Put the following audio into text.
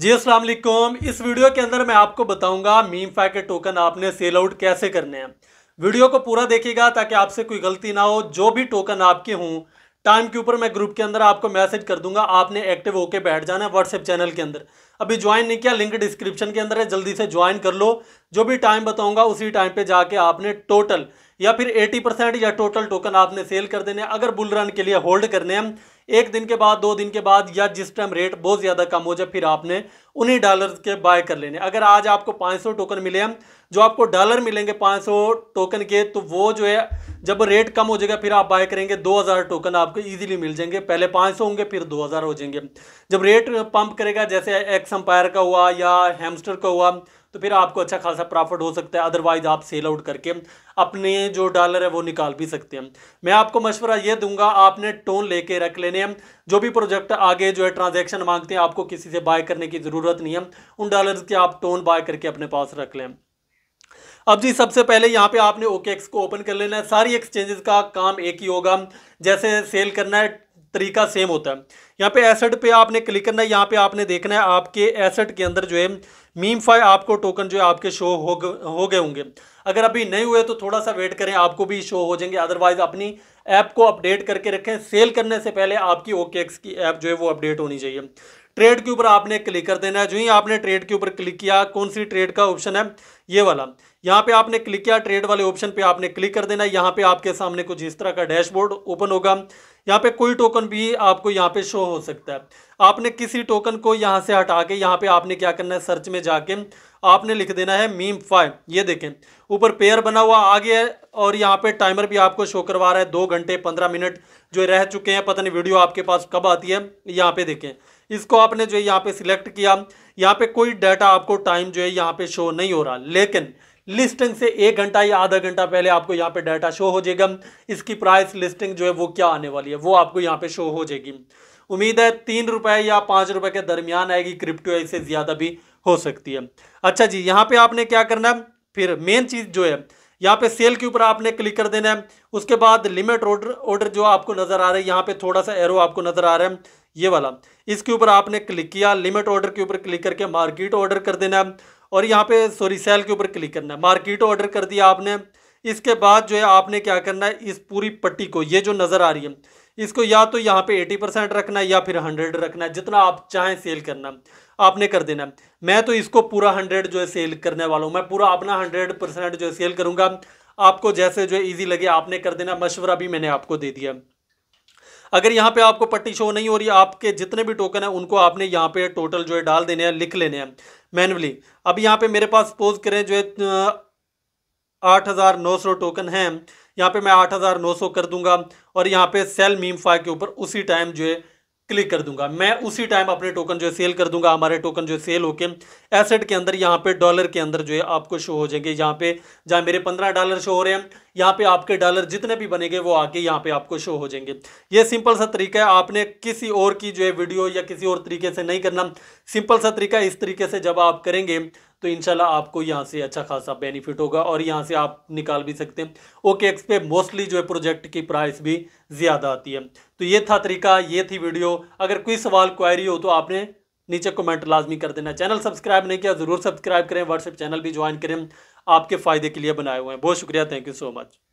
जी वालेकुम इस वीडियो के अंदर मैं आपको बताऊंगा मीम के टोकन आपने सेल आउट कैसे करने हैं वीडियो को पूरा देखिएगा ताकि आपसे कोई गलती ना हो जो भी टोकन आपके हों टाइम के ऊपर मैं ग्रुप के अंदर आपको मैसेज कर दूंगा आपने एक्टिव होकर बैठ जाना है व्हाट्सएप चैनल के अंदर अभी ज्वाइन नहीं किया लिंक डिस्क्रिप्शन के अंदर है जल्दी से ज्वाइन कर लो जो भी टाइम बताऊंगा उसी टाइम पे जाके आपने टोटल या फिर 80 परसेंट या टोटल टोकन आपने सेल कर देने अगर बुल रन के लिए होल्ड करने हैं एक दिन के बाद दो दिन के बाद या जिस टाइम रेट बहुत ज़्यादा कम हो जाए फिर आपने उन्हीं डॉलर के बाय कर लेने अगर आज आपको 500 टोकन मिले हैं जो आपको डॉलर मिलेंगे 500 टोकन के तो वो जो है जब रेट कम हो जाएगा फिर आप बाय करेंगे 2000 टोकन आपको इजीली मिल जाएंगे पहले 500 होंगे फिर 2000 हो जाएंगे जब रेट पंप करेगा जैसे एक्स एम्पायर का हुआ या हेमस्टर का हुआ तो फिर आपको अच्छा खासा प्रॉफिट हो सकता है अदरवाइज आप सेल आउट करके अपने जो डॉलर है वो निकाल भी सकते हैं मैं आपको मशवरा ये दूंगा आपने टोन लेके रख लेने हैं जो भी प्रोजेक्ट आगे जो है ट्रांजेक्शन मांगते हैं आपको किसी से बाय करने की ज़रूरत नहीं है उन डॉलर के आप टोन बाय करके अपने पास रख लें अब जी सबसे पहले यहाँ पे आपने ओके एक्स को ओपन कर लेना है सारी एक्सचेंजेस का काम एक ही होगा जैसे सेल करना है तरीका सेम होता है यहाँ पे एसेट पे आपने क्लिक करना है यहाँ पे आपने देखना है आपके एसेट के अंदर जो है मीम फाई आपको टोकन जो है आपके शो हो हो गए होंगे अगर अभी नहीं हुए तो थोड़ा सा वेट करें आपको भी शो हो जाएंगे अदरवाइज अपनी ऐप को अपडेट करके रखें सेल करने से पहले आपकी ओके की ऐप जो है वो अपडेट होनी चाहिए ट्रेड के ऊपर आपने क्लिक कर देना है जो ही आपने ट्रेड के ऊपर क्लिक किया कौन सी ट्रेड का ऑप्शन है ये वाला यहाँ पे आपने क्लिक किया ट्रेड वाले ऑप्शन पे आपने क्लिक कर देना है यहाँ पे आपके सामने कुछ इस तरह का डैशबोर्ड ओपन होगा यहाँ पे कोई टोकन भी आपको यहाँ पे शो हो सकता है आपने किसी टोकन को यहाँ से हटा के यहाँ पे आपने क्या करना है सर्च में जाके आपने लिख देना है मीम फाइव ये देखें ऊपर पेयर बना हुआ आ गया है और यहाँ पे टाइमर भी आपको शो करवा रहा है दो घंटे पंद्रह मिनट जो रह चुके हैं पता नहीं वीडियो आपके पास कब आती है यहाँ पे देखें इसको आपने जो है यहाँ पे सिलेक्ट किया यहाँ पे कोई डाटा आपको टाइम जो है यहाँ पे शो नहीं हो रहा लेकिन लिस्टिंग से एक घंटा या आधा घंटा पहले आपको यहाँ पे डाटा शो हो जाएगा इसकी प्राइस लिस्टिंग जो है वो क्या आने वाली है वो आपको यहाँ पे शो हो जाएगी उम्मीद है तीन रुपए या पाँच रुपए के दरमियान आएगी क्रिप्टो इससे ज़्यादा भी हो सकती है अच्छा जी यहाँ पे आपने क्या करना है फिर मेन चीज़ जो है यहाँ पे सेल के ऊपर आपने क्लिक कर देना है उसके बाद लिमिट ऑर्डर ऑर्डर जो आपको नज़र आ रहा है यहाँ पे थोड़ा सा एरो आपको नज़र आ रहा है ये वाला इसके ऊपर आपने क्लिक किया लिमिट ऑर्डर के ऊपर क्लिक करके मार्केट ऑर्डर कर देना है और यहाँ पे सॉरी सेल के ऊपर क्लिक करना है मार्केट ऑर्डर कर दिया आपने इसके बाद जो है आपने क्या करना है इस पूरी पट्टी को ये जो नज़र आ रही है इसको या तो यहाँ पे 80 परसेंट रखना है या फिर 100 रखना है जितना आप चाहें सेल करना आपने कर देना मैं तो इसको पूरा 100 जो है सेल करने वाला हूँ मैं पूरा अपना 100 परसेंट जो है सेल करूँगा आपको जैसे जो है ईजी लगे आपने कर देना मशवरा भी मैंने आपको दे दिया अगर यहाँ पे आपको पट्टी शो नहीं हो रही आपके जितने भी टोकन है उनको आपने यहाँ पे टोटल जो है डाल देने हैं लिख लेने हैं मैनुअली अब यहाँ पे मेरे पास सपोज करें जो है आठ हज़ार नौ सौ टोकन हैं यहाँ पे मैं आठ हज़ार नौ सौ कर दूंगा और यहाँ पे सेल मीम फाइव के ऊपर उसी टाइम जो है क्लिक कर दूंगा मैं उसी टाइम अपने टोकन जो है सेल कर दूंगा हमारे टोकन जो है सेल होके एसेट के अंदर यहाँ पे डॉलर के अंदर जो है आपको शो हो जाएंगे यहाँ पे जहाँ मेरे पंद्रह डॉलर शो हो रहे हैं यहाँ पे आपके डॉलर जितने भी बनेंगे वो आके यहाँ पे आपको शो हो जाएंगे ये सिंपल सा तरीका है आपने किसी और की जो है वीडियो या किसी और तरीके से नहीं करना सिंपल सा तरीका इस तरीके से जब आप करेंगे तो इनशाला आपको यहाँ से अच्छा खासा बेनिफिट होगा और यहाँ से आप निकाल भी सकते हैं ओके एक्स पे मोस्टली जो है प्रोजेक्ट की प्राइस भी ज़्यादा आती है तो ये था तरीका ये थी वीडियो अगर कोई सवाल क्वायरी हो तो आपने नीचे कमेंट लाजमी कर देना चैनल सब्सक्राइब नहीं किया ज़रूर सब्सक्राइब करें व्हाट्सएप चैनल भी ज्वाइन करें आपके फ़ायदे के लिए बनाए हुए हैं बहुत शुक्रिया थैंक यू सो मच